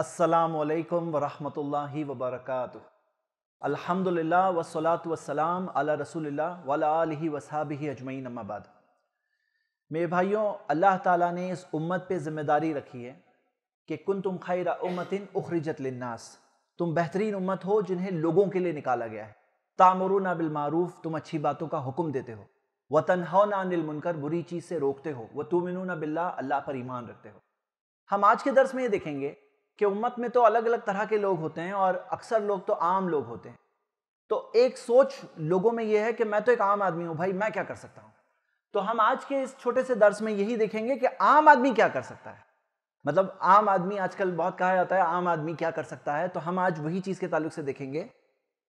असलकम वरहमल वबरक अलहमदिल्ला वसलात वसलाम अला रसूल वाला वसाब अजमैन अम्माबाद मेरे भाइयों अल्लाह ताला ने इस उम्मत पे ज़िम्मेदारी रखी है कि कुन तुम खैर उम्मतिन उखरिजत लन्नास तुम बेहतरीन उम्मत हो जिन्हें लोगों के लिए निकाला गया है तामरू ना बिलमारूफ तुम अच्छी बातों का हुक्म देते हो व हो ना अनिल मुनकर बुरी चीज़ से रोकते हो व तुमिन बिल्ला अल्लाह पर ईमान रखते हो हम आज के दर्स में ये देखेंगे कि उम्मत में तो अलग अलग तरह के लोग होते हैं और अक्सर लोग तो आम लोग होते हैं तो एक सोच लोगों में यह है कि मैं तो एक आम आदमी हूं भाई मैं क्या कर सकता हूं तो हम आज के इस छोटे से दर्श में यही देखेंगे कि आम आदमी क्या कर सकता है मतलब आम आदमी आजकल बहुत कहा जाता है आम आदमी क्या कर सकता है तो हम आज वही चीज़ के ताल्लुक से देखेंगे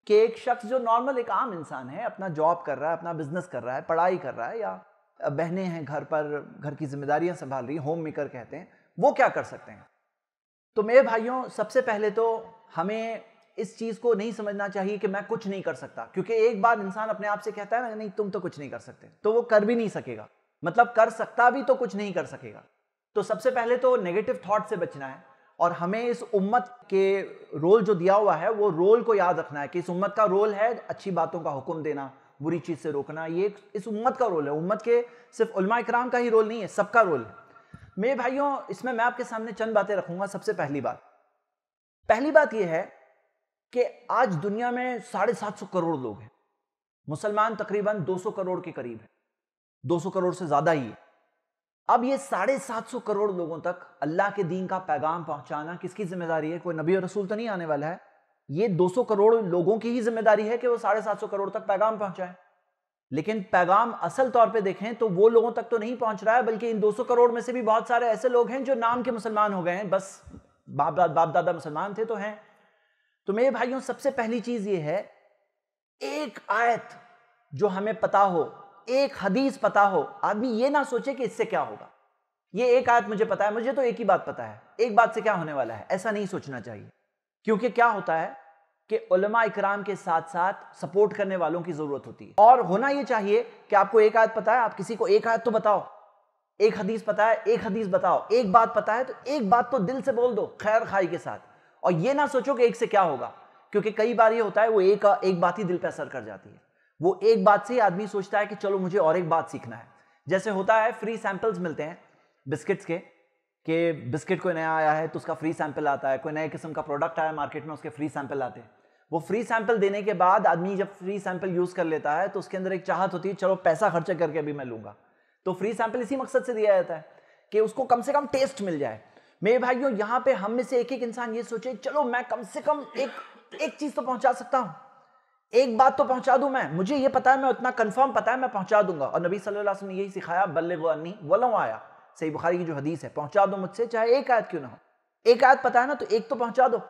कि एक शख्स जो नॉर्मल एक आम इंसान है अपना जॉब कर रहा है अपना बिजनेस कर रहा है पढ़ाई कर रहा है या बहनें हैं घर पर घर की जिम्मेदारियां संभाल रही होम मेकर कहते हैं वो क्या कर सकते हैं तो मेरे भाइयों सबसे पहले तो हमें इस चीज़ को नहीं समझना चाहिए कि मैं कुछ नहीं कर सकता क्योंकि एक बार इंसान अपने आप से कहता है ना नहीं तुम तो कुछ नहीं कर सकते तो वो कर भी नहीं सकेगा मतलब कर सकता भी तो कुछ नहीं कर सकेगा तो सबसे पहले तो नेगेटिव थॉट से बचना है और हमें इस उम्मत के रोल जो दिया हुआ है वो रोल को याद रखना है कि इस उम्मत का रोल है अच्छी बातों का हुक्म देना बुरी चीज़ से रोकना ये इस उम्मत का रोल है उम्मत के सिर्फ उलमा इक्राम का ही रोल नहीं है सबका रोल है मेरे भाइयों इसमें मैं आपके सामने चंद बातें रखूंगा सबसे पहली बात पहली बात यह है कि आज दुनिया में साढ़े सात सौ करोड़ लोग हैं मुसलमान तकरीबन दो सौ करोड़ के करीब है दो सौ करोड़ से ज़्यादा ही है अब ये साढ़े सात सौ करोड़ लोगों तक अल्लाह के दीन का पैगाम पहुंचाना किसकी जिम्मेदारी है कोई नबी और रसूल तो नहीं आने वाला है ये दो सौ करोड़ लोगों की ही जिम्मेदारी है कि वो साढ़े सात सौ करोड़ तक पैगाम पहुंचाएं लेकिन पैगाम असल तौर पे देखें तो वो लोगों तक तो नहीं पहुंच रहा है बल्कि इन 200 करोड़ में से भी बहुत सारे ऐसे लोग हैं जो नाम के मुसलमान हो गए हैं बस बाप दादा बाप दादा मुसलमान थे तो हैं तो मेरे भाइयों सबसे पहली चीज़ ये है एक आयत जो हमें पता हो एक हदीस पता हो आदमी ये ना सोचे कि इससे क्या होगा ये एक आयत मुझे पता है मुझे तो एक ही बात पता है एक बात से क्या होने वाला है ऐसा नहीं सोचना चाहिए क्योंकि क्या होता है कि उलमा इकराम के साथ साथ सपोर्ट करने वालों की ज़रूरत होती है और होना यह चाहिए कि आपको एक आयत पता है आप किसी को एक आयत तो बताओ एक हदीस पता है एक हदीस बताओ एक बात पता है तो एक बात तो दिल से बोल दो खैर खाई के साथ और ये ना सोचो कि एक से क्या होगा क्योंकि कई बार ये होता है वो एक एक बात ही दिल पर असर कर जाती है वो एक बात से ही आदमी सोचता है कि चलो मुझे और एक बात सीखना है जैसे होता है फ्री सैंपल्स मिलते हैं बिस्किट्स के कि बिस्किट कोई नया आया है तो उसका फ्री सैंपल आता है कोई नए किस्म का प्रोडक्ट आया मार्केट में उसके फ्री सैंपल आते हैं वो फ्री सैंपल देने के बाद आदमी जब फ्री सैंपल यूज कर लेता है तो उसके अंदर एक चाहत होती है चलो पैसा खर्चा करके अभी मैं लूंगा तो फ्री सैंपल इसी मकसद से दिया जाता है कि उसको कम से कम टेस्ट मिल जाए मेरे भाइयों यहाँ पे हम में से एक एक इंसान ये सोचे चलो मैं कम से कम एक एक चीज तो पहुंचा सकता हूँ एक बात तो पहुंचा दू मैं मुझे ये पता है मैं उतना कंफर्म पता है मैं पहुंचा दूंगा और नबी सल्लल्लाहु अलैहि वसल्लम ने यही सिखाया बल्ले वो वलों आया सही बुखारी की जो हदीस है पहुंचा दो मुझसे चाहे एक आयत क्यों ना हो एक आयत पता है ना तो एक तो पहुंचा दो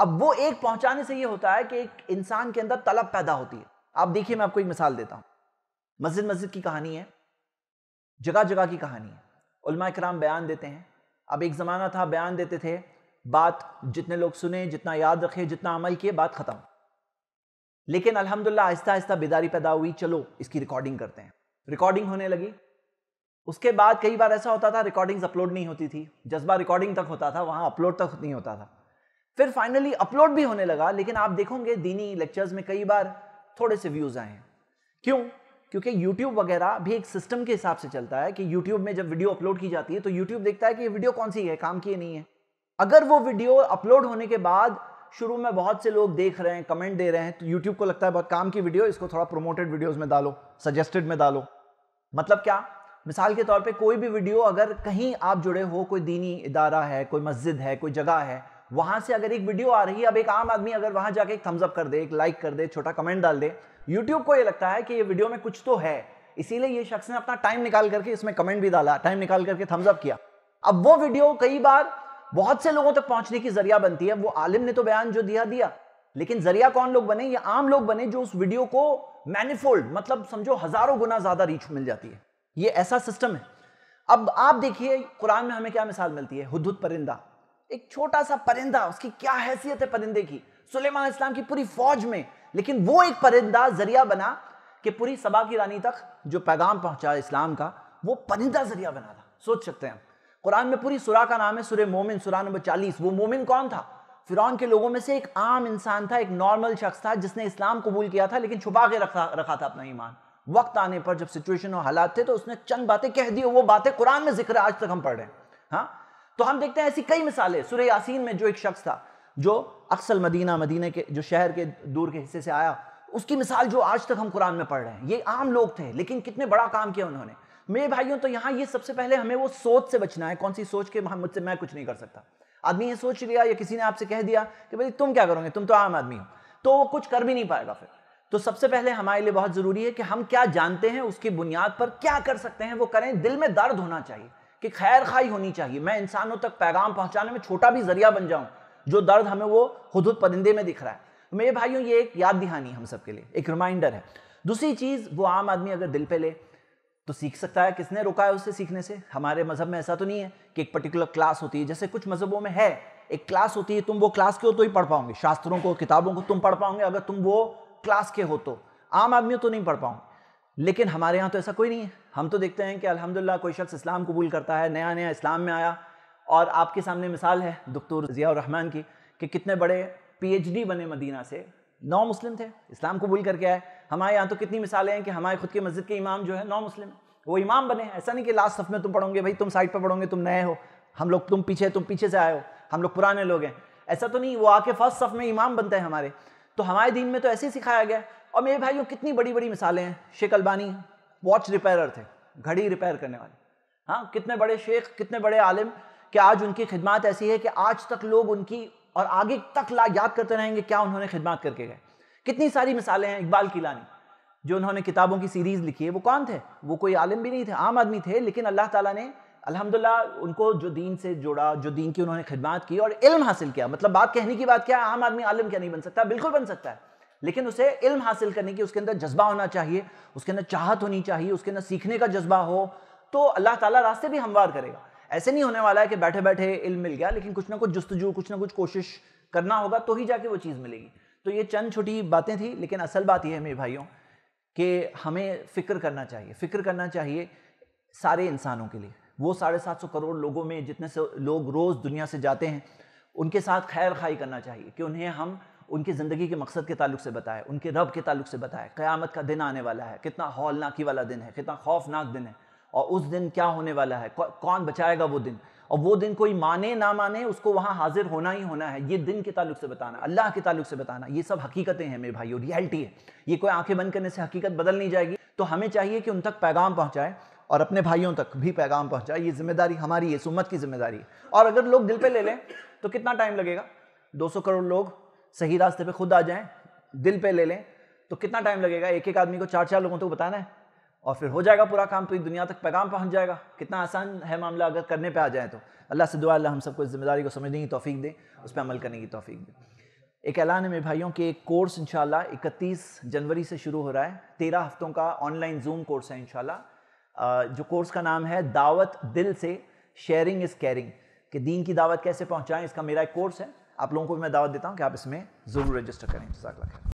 अब वो एक पहुंचाने से ये होता है कि एक इंसान के अंदर तलब पैदा होती है आप देखिए मैं आपको एक मिसाल देता हूं मस्जिद मस्जिद की कहानी है जगह जगह की कहानी है उलमा कराम बयान देते हैं अब एक ज़माना था बयान देते थे बात जितने लोग सुने जितना याद रखे जितना अमल किए बात ख़त्म लेकिन अल्हम्दुलिल्लाह आहिस्ता आहिस्ता बेदारी पैदा हुई चलो इसकी रिकॉर्डिंग करते हैं रिकॉर्डिंग होने लगी उसके बाद कई बार ऐसा होता था रिकॉर्डिंग्स अपलोड नहीं होती थी जज्बा रिकॉर्डिंग तक होता था वहाँ अपलोड तक नहीं होता था फिर फाइनली अपलोड भी होने लगा लेकिन आप देखोगे दीनी लेक्चर्स में कई बार थोड़े से व्यूज आए हैं क्यों क्योंकि YouTube वगैरह भी एक सिस्टम के हिसाब से चलता है कि YouTube में जब वीडियो अपलोड की जाती है तो YouTube देखता है कि ये वीडियो कौन सी है काम की है नहीं है अगर वो वीडियो अपलोड होने के बाद शुरू में बहुत से लोग देख रहे हैं कमेंट दे रहे हैं तो यूट्यूब को लगता है बहुत काम की वीडियो इसको थोड़ा प्रोमोटेड वीडियोज में डालो सजेस्टेड में डालो मतलब क्या मिसाल के तौर पर कोई भी वीडियो अगर कहीं आप जुड़े हो कोई दीनी इदारा है कोई मस्जिद है कोई जगह है वहां से अगर एक वीडियो आ रही है अब एक आम आदमी अगर वहां जाके एक थम्सअप कर दे एक लाइक कर दे छोटा कमेंट डाल दे यूट्यूब को ये लगता है कि ये वीडियो में कुछ तो है इसीलिए ये शख्स ने अपना टाइम निकाल करके इसमें कमेंट भी डाला टाइम निकाल करके थम्सअप किया अब वो वीडियो कई बार बहुत से लोगों तक पहुंचने की जरिया बनती है वो आलिम ने तो बयान जो दिया दिया लेकिन जरिया कौन लोग बने ये आम लोग बने जो उस वीडियो को मैनिफोल्ड मतलब समझो हजारों गुना ज्यादा रीच मिल जाती है ये ऐसा सिस्टम है अब आप देखिए कुरान में हमें क्या मिसाल मिलती है हुदहुद परिंदा एक छोटा सा परिंदा उसकी क्या हैसियत है परिंदे की सुलेमान इस्लाम की पूरी फौज में लेकिन वो एक परिंदा जरिया बना कि पूरी सबा की रानी तक जो पैगाम पहुंचा इस्लाम का वो परिंदा जरिया बना था सोच सकते हैं कुरान में पूरी सुरा का नाम है सुरे मोमिन सुरा नंबर चालीस वो मोमिन कौन था फिर के लोगों में से एक आम इंसान था एक नॉर्मल शख्स था जिसने इस्लाम कबूल किया था लेकिन छुपा के रखा रखा था अपना ईमान वक्त आने पर जब सिचुएशन और हालात थे तो उसने चंद बातें कह दी वो बातें कुरान में जिक्र आज तक हम पढ़ रहे हैं हाँ तो हम देखते हैं ऐसी कई मिसालें सुर यासीन में जो एक शख्स था जो अक्सल मदीना मदीने के जो शहर के दूर के हिस्से से आया उसकी मिसाल जो आज तक हम कुरान में पढ़ रहे हैं ये आम लोग थे लेकिन कितने बड़ा काम किया उन्होंने मेरे भाइयों तो यहाँ ये सबसे पहले हमें वो सोच से बचना है कौन सी सोच के मुझसे मैं कुछ नहीं कर सकता आदमी ये सोच लिया या किसी ने आपसे कह दिया कि भाई तुम क्या करोगे तुम तो आम आदमी हो तो वो कुछ कर भी नहीं पाएगा फिर तो सबसे पहले हमारे लिए बहुत ज़रूरी है कि हम क्या जानते हैं उसकी बुनियाद पर क्या कर सकते हैं वो करें दिल में दर्द होना चाहिए कि खैर खाई होनी चाहिए मैं इंसानों तक पैगाम पहुंचाने में छोटा भी जरिया बन जाऊं जो दर्द हमें वो खुद परिंदे में दिख रहा है तो मेरे भाइयों ये एक याद दिहानी हम सबके लिए एक रिमाइंडर है दूसरी चीज़ वो आम आदमी अगर दिल पे ले तो सीख सकता है किसने रोका है उससे सीखने से हमारे मज़हब में ऐसा तो नहीं है कि एक पर्टिकुलर क्लास होती है जैसे कुछ मज़हबों में है एक क्लास होती है तुम वो क्लास के हो तो ही पढ़ पाओगे शास्त्रों को किताबों को तुम पढ़ पाओगे अगर तुम वो क्लास के हो तो आम आदमी तो नहीं पढ़ पाओगे लेकिन हमारे यहाँ तो ऐसा कोई नहीं है हम तो देखते हैं कि अल्हम्दुलिल्लाह कोई शख्स इस्लाम कबूल करता है नया नया इस्लाम में आया और आपके सामने मिसाल है दफ्तूर रहमान की कि कितने बड़े पीएचडी बने मदीना से नौ मुस्लिम थे इस्लाम कबूल करके आए हमारे यहाँ तो कितनी मिसालें हैं कि हमारे खुद के मस्जिद के इमाम जो है नौ मुस्लिम वो इमाम बने ऐसा नहीं कि लास्ट सफ में तुम पढ़ोगे भाई तुम साइड पर पढ़ोगे तुम नए हो हम लोग तुम पीछे तुम पीछे से आए हो हम लोग पुराने लोग हैं ऐसा तो नहीं वो आके फर्स्ट सफ में इमाम बनते हैं हमारे तो हमारे दिन में तो ऐसे ही सिखाया गया और मेरे भाइयों कितनी बड़ी बड़ी मिसालें हैं शेख अलबानी वॉच रिपेयरर थे घड़ी रिपेयर करने वाले हाँ कितने बड़े शेख कितने बड़े आलिम कि आज उनकी खिदमत ऐसी है कि आज तक लोग उनकी और आगे तक ला याद करते रहेंगे क्या उन्होंने खिदमत करके गए कितनी सारी मिसालें हैं इकबाल किलानी जो उन्होंने किताबों की सीरीज़ लिखी है वो कौन थे वो कोई आलिम भी नहीं थे आम आदमी थे लेकिन अल्लाह ताला ने अल्हम्दुलिल्लाह उनको जो दीन से जोड़ा जो दीन की उन्होंने खिदमत की और इल्म हासिल किया मतलब बात कहने की बात क्या है आम आदमी आलिम क्या नहीं बन सकता बिल्कुल बन सकता है लेकिन उसे इल्म हासिल करने की उसके अंदर जज्बा होना चाहिए उसके अंदर चाहत होनी चाहिए उसके अंदर सीखने का जज्बा हो तो अल्लाह ताला रास्ते भी हमवार करेगा ऐसे नहीं होने वाला है कि बैठे बैठे इल्म मिल गया लेकिन कुछ ना कुछ जस्तजू कुछ ना कुछ कोशिश करना होगा तो ही जाके वो चीज़ मिलेगी तो ये चंद छोटी बातें थी लेकिन असल बात यह है मेरे भाइयों कि हमें फ़िक्र करना चाहिए फ़िक्र करना चाहिए सारे इंसानों के लिए वो साढ़े सात सौ करोड़ लोगों में जितने से लोग रोज़ दुनिया से जाते हैं उनके साथ खैर खाई करना चाहिए कि उन्हें हम उनकी ज़िंदगी के मकसद के ताल्लुक से बताए उनके रब के ताल्लुक से बताए क़्यामत का दिन आने वाला है कितना हौलनाकी वाला दिन है कितना खौफनाक दिन है और उस दिन क्या होने वाला है कौन बचाएगा वो दिन और वो दिन कोई माने ना माने उसको वहाँ हाजिर होना ही होना है ये दिन के ताल्लुक से बताना अल्लाह के ताल्लुक से बताना ये सब हकीकतें हैं मेरे भाइयों रियलिटी है ये कोई आंखें बंद करने से हकीकत बदल नहीं जाएगी तो हमें चाहिए कि उन तक पैगाम पहुँचाए और अपने भाइयों तक भी पैगाम पहुँचाए ये जिम्मेदारी हमारी है सुमत की जिम्मेदारी और अगर लोग दिल पर ले लें तो कितना टाइम लगेगा दो करोड़ लोग सही रास्ते पे खुद आ जाएं दिल पे ले लें तो कितना टाइम लगेगा एक एक आदमी को चार चार लोगों तक तो बताना है और फिर हो जाएगा पूरा काम पूरी दुनिया तक पैगाम पहुंच जाएगा कितना आसान है मामला अगर करने पे आ जाए तो अल्लाह से दुआ अल्लाह हम सबको इस जिम्मेदारी को समझने की तोफ़ी दें उस पर अमल करने की तोफ़ी दें एक ऐलान है मेरे भाइयों के एक कोर्स इन शाला जनवरी से शुरू हो रहा है तेरह हफ्तों का ऑनलाइन जूम कोर्स है इनशाला जो कोर्स का नाम है दावत दिल से शेयरिंग इज़ कैरिंग कि दीन की दावत कैसे पहुँचाएं इसका मेरा एक कोर्स है आप लोगों को मैं दावत देता हूँ कि आप इसमें ज़रूर रजिस्टर करें जजाक